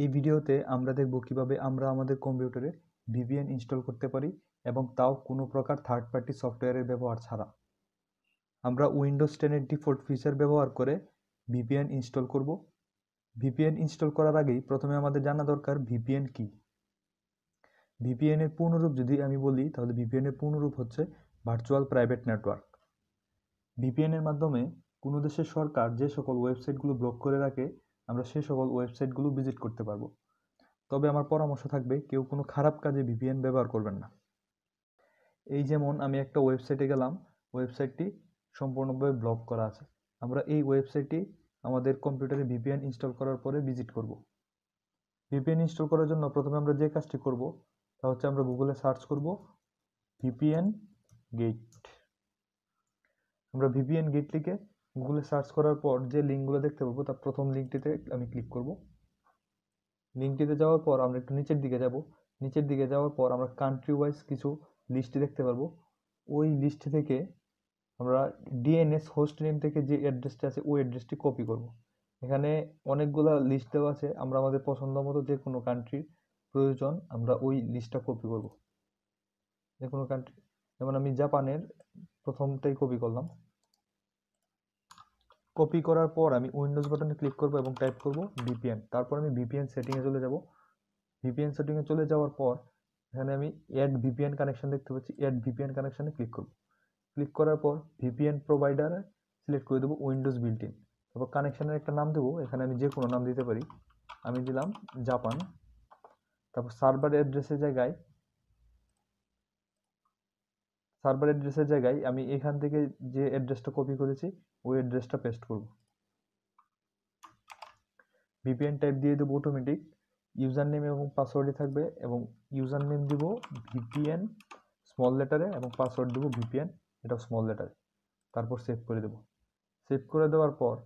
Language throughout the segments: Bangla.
এই ভিডিওতে আমরা দেখব কিভাবে আমরা আমাদের কম্পিউটারে ভিভিএন ইনস্টল করতে পারি এবং তাও কোনো প্রকার থার্ড পার্টি সফটওয়্যারের ব্যবহার ছাড়া আমরা উইন্ডোজ টেনের ডিফল্ট ফিচার ব্যবহার করে ভিপিএন ইনস্টল করব ভিপিএন ইনস্টল করার আগেই প্রথমে আমাদের জানা দরকার ভিপিএন কি ভিপিএনের পূর্ণরূপ যদি আমি বলি তাহলে ভিপিএনের পূর্ণরূপ হচ্ছে ভার্চুয়াল প্রাইভেট নেটওয়ার্ক ভিপিএনের মাধ্যমে কোনো দেশের সরকার যে সকল ওয়েবসাইটগুলো ব্লক করে রাখে আমরা সে সকল ওয়েবসাইটগুলো ভিজিট করতে পারবো তবে আমার পরামর্শ থাকবে কেউ কোনো খারাপ কাজে ভিপিএন ব্যবহার করবেন না এই যেমন আমি একটা ওয়েবসাইটে গেলাম ওয়েবসাইটটি সম্পূর্ণভাবে ব্লক করা আছে আমরা এই ওয়েবসাইটটি আমাদের কম্পিউটারে ভিপিএন ইনস্টল করার পরে ভিজিট করব ভিপিএন ইনস্টল করার জন্য প্রথমে আমরা যে কাজটি করব তা হচ্ছে আমরা গুগলে সার্চ করব ভিপিএন গেট আমরা ভিপিএন গেট লিখে গুগলে সার্চ করার পর যে লিঙ্কগুলো দেখতে পাবো তার প্রথম লিঙ্কটিতে আমি ক্লিক করব লিঙ্কটিতে যাওয়ার পর আমরা একটু নিচের দিকে যাব নিচের দিকে যাওয়ার পর আমরা কান্ট্রি ওয়াইজ কিছু লিস্ট দেখতে পারবো ওই লিস্ট থেকে আমরা ডিএনএস হোস্ট নেম থেকে যে অ্যাড্রেসটা আছে ওই অ্যাড্রেসটি কপি করব এখানে অনেকগুলো লিস্ট দেওয়া আছে আমরা আমাদের পছন্দ মতো যে কোনো কান্ট্রির প্রয়োজন আমরা ওই লিস্টটা কপি করব যে কোনো কান্ট্রি যেমন আমি জাপানের প্রথমটাই কপি করলাম কপি করার পর আমি উইন্ডোজ বাটনে ক্লিক করব এবং টাইপ করব ভিপিএন তারপর আমি ভিপিএন সেটিংয়ে চলে যাব ভিপিএন সেটিংয়ে চলে যাওয়ার পর এখানে আমি অ্যাড ভিপিএন কানেকশন দেখতে পাচ্ছি অ্যাড ভিপিএন কানেকশানে ক্লিক করব ক্লিক করার পর ভিপিএন প্রোভাইডারে সিলেক্ট করে দেবো উইন্ডোজ বিল্ট ইন তারপর কানেকশানের একটা নাম দেবো এখানে আমি যে কোনো নাম দিতে পারি আমি দিলাম জাপান তারপর সার্ভার অ্যাড্রেসের জায়গায় সার্ভার অ্যাড্রেসের জায়গায় আমি এখান থেকে যে অ্যাড্রেসটা কপি করেছি ওই অ্যাড্রেসটা পেস্ট করব ভিপিএন টাইপ দিয়ে দেবো অটোমেটিক ইউজার নেম এবং পাসওয়ার্ডই থাকবে এবং ইউজার নেম দিব ভিপিএন স্মল লেটারে এবং পাসওয়ার্ড দেবো ভিপিএন এটা স্মল লেটারে তারপর সেভ করে দেব সেভ করে দেওয়ার পর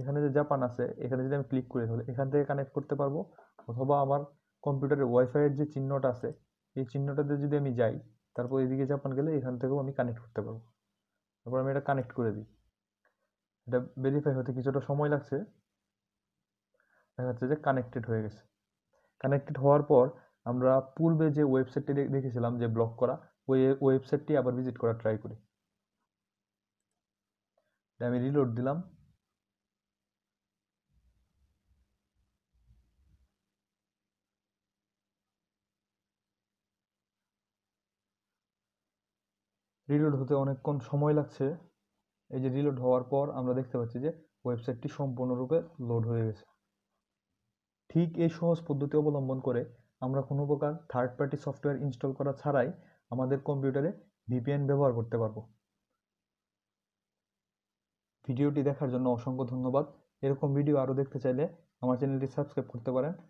এখানে যে জাপান আছে এখানে যদি আমি ক্লিক করি তাহলে এখান থেকে কানেক্ট করতে পারবো অথবা আমার কম্পিউটারের ওয়াইফাইয়ের যে চিহ্নটা আছে এই চিহ্নটাতে যদি আমি যাই তারপর এদিকে জাপান গেলে এখান থেকেও আমি কানেক্ট করতে পারবো তারপর আমি এটা কানেক্ট করে দিই এটা ভেরিফাই হতে কিছুটা সময় লাগছে দেখা যাচ্ছে যে কানেক্টেড হয়ে গেছে কানেক্টেড হওয়ার পর আমরা পূর্বে যে ওয়েবসাইটটি দেখেছিলাম যে ব্লক করা ওই ওয়েবসাইটটি আবার ভিজিট করার ট্রাই করি আমি রিলোড দিলাম রিলোড হতে অনেকক্ষণ সময় লাগছে এই যে রিলোড হওয়ার পর আমরা দেখতে পাচ্ছি যে ওয়েবসাইটটি সম্পূর্ণরূপে লোড হয়ে গেছে ঠিক এই সহজ পদ্ধতি অবলম্বন করে আমরা কোনো প্রকার থার্ড পার্টি সফটওয়্যার ইনস্টল করা ছাড়াই আমাদের কম্পিউটারে ভিপিএন ব্যবহার করতে পারবো ভিডিওটি দেখার জন্য অসংখ্য ধন্যবাদ এরকম ভিডিও আরও দেখতে চাইলে আমার চ্যানেলটি সাবস্ক্রাইব করতে পারেন